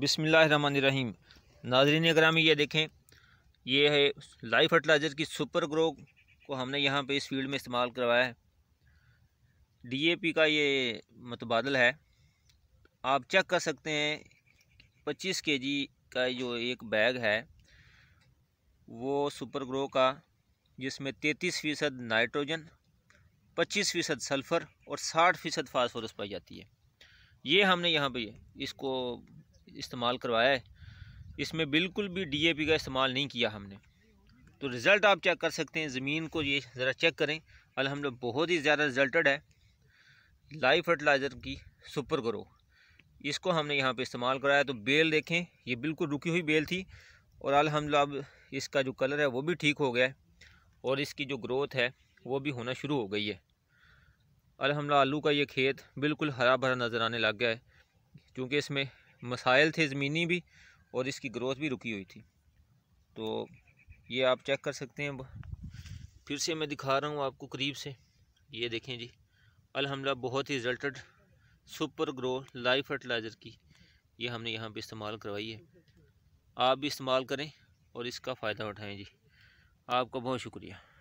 बिसमीम नाजरीन ग्रामी ये देखें ये है लाइफ फर्टिलाइज़र की सुपर ग्रो को हमने यहाँ पे इस फील्ड में इस्तेमाल करवाया है डीएपी का ये मतबादल है आप चेक कर सकते हैं 25 केजी का जो एक बैग है वो सुपर ग्रो का जिसमें 33 फ़ीसद नाइट्रोजन 25 फ़ीसद सल्फ़र और 60 फ़ीसद फास्फोरस पाई जाती है ये हमने यहाँ पे इसको इस्तेमाल करवाया है इसमें बिल्कुल भी डीएपी का इस्तेमाल नहीं किया हमने तो रिज़ल्ट आप चेक कर सकते हैं ज़मीन को ये ज़रा चेक करें अलहमद बहुत ही ज़्यादा रिज़ल्टड है लाइव फर्टिलाइज़र की सुपर ग्रो इसको हमने यहाँ पे इस्तेमाल कराया तो बेल देखें ये बिल्कुल रुकी हुई बेल थी और अलहमदिल्ला अब इसका जो कलर है वो भी ठीक हो गया है और इसकी जो ग्रोथ है वो भी होना शुरू हो गई है अलहमदिल्ला आलू का ये खेत बिल्कुल हरा भरा नज़र आने लग गया है क्योंकि इसमें मसाइल थे ज़मीनी भी और इसकी ग्रोथ भी रुकी हुई थी तो ये आप चेक कर सकते हैं फिर से मैं दिखा रहा हूँ आपको करीब से ये देखें जी अलहमदिल्ला बहुत ही resulted super grow live fertilizer की ये हमने यहाँ पे इस्तेमाल करवाई है आप भी इस्तेमाल करें और इसका फ़ायदा उठाएं जी आपका बहुत शुक्रिया